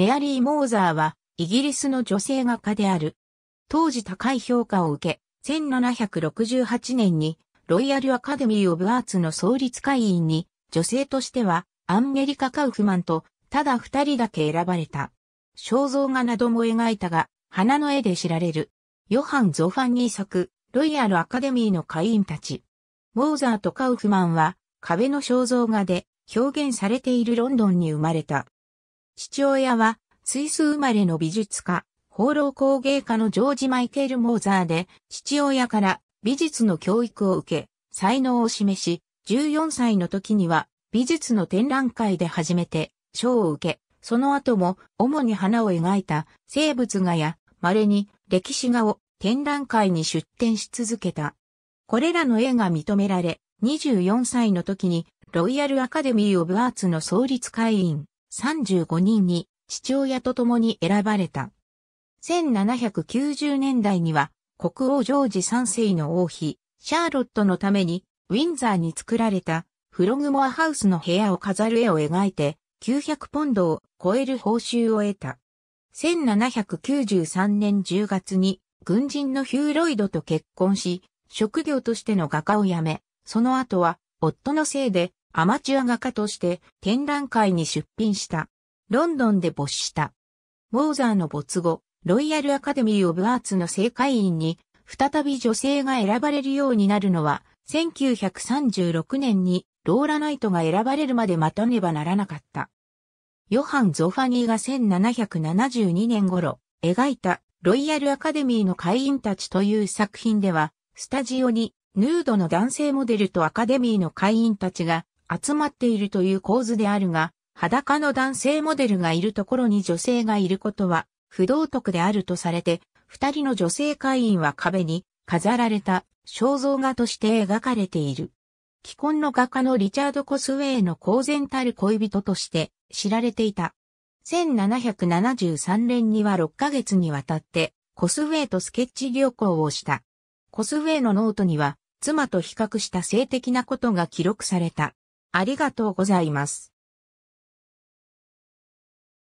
メアリー・モーザーは、イギリスの女性画家である。当時高い評価を受け、1768年に、ロイヤル・アカデミー・オブ・アーツの創立会員に、女性としては、アンメリカ・カウフマンと、ただ二人だけ選ばれた。肖像画なども描いたが、花の絵で知られる。ヨハン・ゾファンに咲作、ロイヤル・アカデミーの会員たち。モーザーとカウフマンは、壁の肖像画で表現されているロンドンに生まれた。父親は、スイス生まれの美術家、放浪工芸家のジョージ・マイケル・モーザーで、父親から美術の教育を受け、才能を示し、14歳の時には美術の展覧会で初めて賞を受け、その後も主に花を描いた生物画や稀に歴史画を展覧会に出展し続けた。これらの絵が認められ、24歳の時にロイヤルアカデミー・オブ・アーツの創立会員、35人に父親と共に選ばれた。1790年代には国王ジョージ3世の王妃、シャーロットのためにウィンザーに作られたフログモアハウスの部屋を飾る絵を描いて900ポンドを超える報酬を得た。1793年10月に軍人のヒューロイドと結婚し、職業としての画家を辞め、その後は夫のせいでアマチュア画家として展覧会に出品した。ロンドンで没した。モーザーの没後、ロイヤルアカデミー・オブ・アーツの正会員に、再び女性が選ばれるようになるのは、1936年にローラ・ナイトが選ばれるまで待たねばならなかった。ヨハン・ゾファニーが1772年頃、描いたロイヤルアカデミーの会員たちという作品では、スタジオにヌードの男性モデルとアカデミーの会員たちが集まっているという構図であるが、裸の男性モデルがいるところに女性がいることは不道徳であるとされて、二人の女性会員は壁に飾られた肖像画として描かれている。既婚の画家のリチャード・コスウェイの公然たる恋人として知られていた。1773年には6ヶ月にわたってコスウェイとスケッチ旅行をした。コスウェイのノートには妻と比較した性的なことが記録された。ありがとうございます。